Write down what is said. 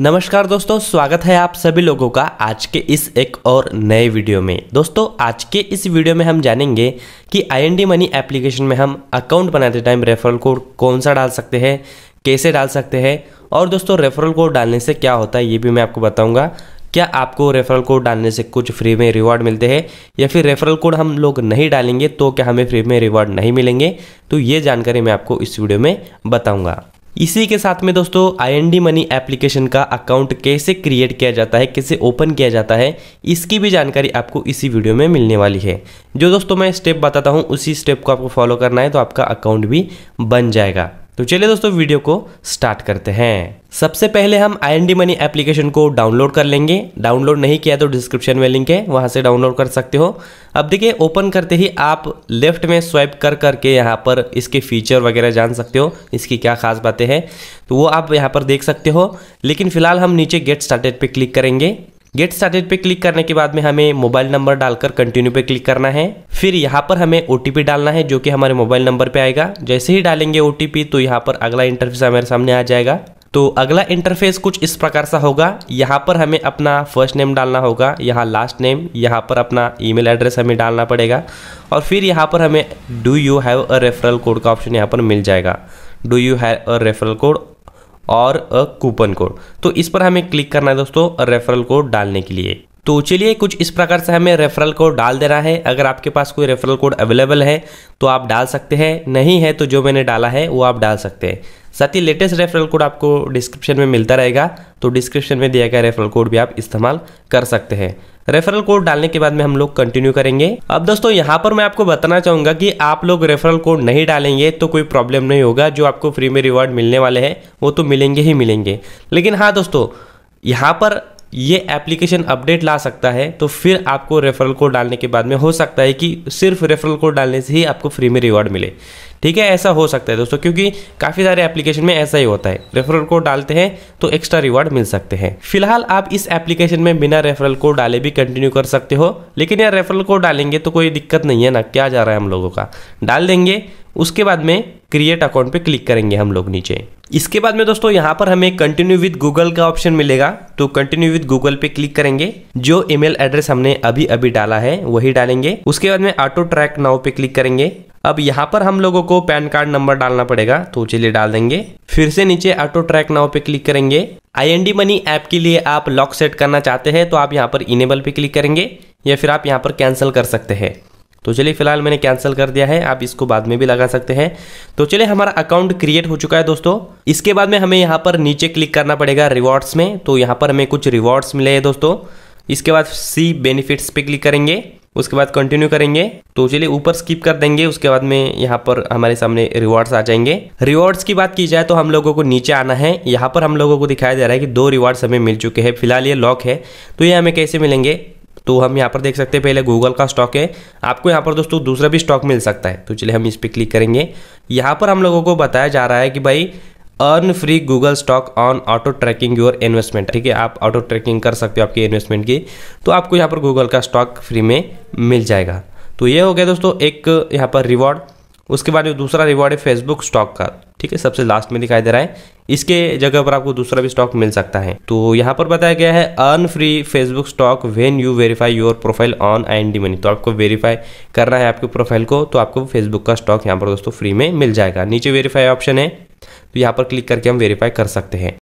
नमस्कार दोस्तों स्वागत है आप सभी लोगों का आज के इस एक और नए वीडियो में दोस्तों आज के इस वीडियो में हम जानेंगे कि आईएनडी मनी एप्लीकेशन में हम अकाउंट बनाते टाइम रेफरल कोड कौन सा डाल सकते हैं कैसे डाल सकते हैं और दोस्तों रेफरल कोड डालने से क्या होता है ये भी मैं आपको बताऊंगा क्या आपको रेफरल कोड डालने से कुछ फ्री में रिवॉर्ड मिलते हैं या फिर रेफरल कोड हम लोग नहीं डालेंगे तो क्या हमें फ्री में रिवॉर्ड नहीं मिलेंगे तो ये जानकारी मैं आपको इस वीडियो में बताऊंगा इसी के साथ में दोस्तों आई मनी एप्लीकेशन का अकाउंट कैसे क्रिएट किया जाता है कैसे ओपन किया जाता है इसकी भी जानकारी आपको इसी वीडियो में मिलने वाली है जो दोस्तों मैं स्टेप बताता हूँ उसी स्टेप को आपको फॉलो करना है तो आपका अकाउंट भी बन जाएगा तो चलिए दोस्तों वीडियो को स्टार्ट करते हैं सबसे पहले हम I N D money application को डाउनलोड कर लेंगे डाउनलोड नहीं किया तो डिस्क्रिप्शन में लिंक है वहाँ से डाउनलोड कर सकते हो अब देखिए ओपन करते ही आप लेफ्ट में स्वाइप कर करके यहाँ पर इसके फीचर वगैरह जान सकते हो इसकी क्या खास बातें हैं तो वो आप यहाँ पर देख सकते हो लेकिन फिलहाल हम नीचे गेट स्टार्टेड पर क्लिक करेंगे गेट स्टार्टेड पे क्लिक करने के बाद में हमें मोबाइल नंबर डालकर कंटिन्यू पे क्लिक करना है फिर यहाँ पर हमें ओ डालना है जो कि हमारे मोबाइल नंबर पे आएगा जैसे ही डालेंगे ओ तो यहाँ पर अगला इंटरफेस हमारे सामने आ जाएगा तो अगला इंटरफेस कुछ इस प्रकार सा होगा यहाँ पर हमें अपना फर्स्ट नेम डालना होगा यहाँ लास्ट नेम यहाँ पर अपना ईमेल एड्रेस हमें डालना पड़ेगा और फिर यहाँ पर हमें do you have a referral code का ऑप्शन यहाँ पर मिल जाएगा do you have a referral code और अ कूपन कोड तो इस पर हमें क्लिक करना है दोस्तों रेफरल कोड डालने के लिए तो चलिए कुछ इस प्रकार से हमें रेफरल कोड डाल देना है अगर आपके पास कोई रेफरल कोड अवेलेबल है तो आप डाल सकते हैं नहीं है तो जो मैंने डाला है वो आप डाल सकते हैं साथ ही लेटेस्ट रेफरल कोड आपको डिस्क्रिप्शन में मिलता रहेगा तो डिस्क्रिप्शन में दिया गया रेफरल कोड भी आप इस्तेमाल कर सकते हैं रेफरल कोड डालने के बाद में हम लोग कंटिन्यू करेंगे अब दोस्तों यहाँ पर मैं आपको बताना चाहूंगा कि आप लोग रेफरल कोड नहीं डालेंगे तो कोई प्रॉब्लम नहीं होगा जो आपको फ्री में रिवॉर्ड मिलने वाले हैं वो तो मिलेंगे ही मिलेंगे लेकिन हाँ दोस्तों यहाँ पर ये एप्लीकेशन अपडेट ला सकता है तो फिर आपको रेफरल कोड डालने के बाद में हो सकता है कि सिर्फ रेफरल कोड डालने से ही आपको फ्री में रिवॉर्ड मिले ठीक है ऐसा हो सकता है दोस्तों क्योंकि काफ़ी सारे एप्लीकेशन में ऐसा ही होता है रेफरल कोड डालते हैं तो एक्स्ट्रा रिवॉर्ड मिल सकते हैं फिलहाल आप इस एप्लीकेशन में बिना रेफरल कोड डाले भी कंटिन्यू कर सकते हो लेकिन यार रेफरल कोड डालेंगे तो कोई दिक्कत नहीं है ना क्या जा रहा है हम लोगों का डाल देंगे उसके बाद में क्रिएट अकाउंट पे क्लिक करेंगे हम लोग नीचे इसके बाद में दोस्तों यहाँ पर हमें कंटिन्यू विद गूगल का ऑप्शन मिलेगा तो कंटिन्यू विद गूगल पे क्लिक करेंगे जो ईमेल एड्रेस हमने अभी अभी डाला है वही डालेंगे उसके बाद में ऑटो ट्रैक नाउ पे क्लिक करेंगे अब यहाँ पर हम लोगों को पैन कार्ड नंबर डालना पड़ेगा तो चलिए डाल देंगे फिर से नीचे ऑटो ट्रैक नाउ पे क्लिक करेंगे I N D money app के लिए आप लॉक सेट करना चाहते हैं तो आप यहाँ पर इनेबल पे क्लिक करेंगे या फिर आप यहाँ पर कैंसिल कर सकते हैं तो चलिए फिलहाल मैंने कैंसिल कर दिया है आप इसको बाद में भी लगा सकते हैं तो चलिए हमारा अकाउंट क्रिएट हो चुका है दोस्तों इसके बाद में हमें यहाँ पर नीचे क्लिक करना पड़ेगा रिवॉर्ड्स में तो यहाँ पर हमें कुछ रिवॉर्ड्स मिले हैं दोस्तों इसके बाद सी बेनिफिट्स पे क्लिक करेंगे उसके बाद कंटिन्यू करेंगे तो चलिए ऊपर स्किप कर देंगे उसके बाद में यहाँ पर हमारे सामने रिवॉर्ड्स आ जाएंगे रिवॉर्ड्स की बात की जाए तो हम लोगों को नीचे आना है यहाँ पर हम लोगों को दिखाया जा रहा है कि दो रिवॉर्ड्स हमें मिल चुके हैं फिलहाल ये लॉक है तो ये हमें कैसे मिलेंगे तो हम यहाँ पर देख सकते हैं पहले गूगल का स्टॉक है आपको यहाँ पर दोस्तों दूसरा भी स्टॉक मिल सकता है तो चलिए हम इस पर क्लिक करेंगे यहाँ पर हम लोगों को बताया जा रहा है कि भाई earn free Google stock on auto tracking your investment ठीक है आप ऑटो ट्रैकिंग कर सकते हो आपके इन्वेस्टमेंट की तो आपको यहाँ पर गूगल का स्टॉक फ्री में मिल जाएगा तो ये हो गया दोस्तों एक यहाँ पर रिवॉर्ड उसके बाद जो दूसरा रिवॉर्ड है फेसबुक स्टॉक का ठीक है सबसे लास्ट में दिखाई दे रहा है इसके जगह पर आपको दूसरा भी स्टॉक मिल सकता है तो यहाँ पर बताया गया है earn free Facebook stock when you verify your profile on N D money तो आपको वेरीफाई करना है आपके प्रोफाइल को तो आपको फेसबुक का स्टॉक यहाँ पर दोस्तों फ्री में मिल जाएगा नीचे वेरीफाई ऑप्शन है तो यहाँ पर क्लिक करके हम वेरीफाई कर सकते हैं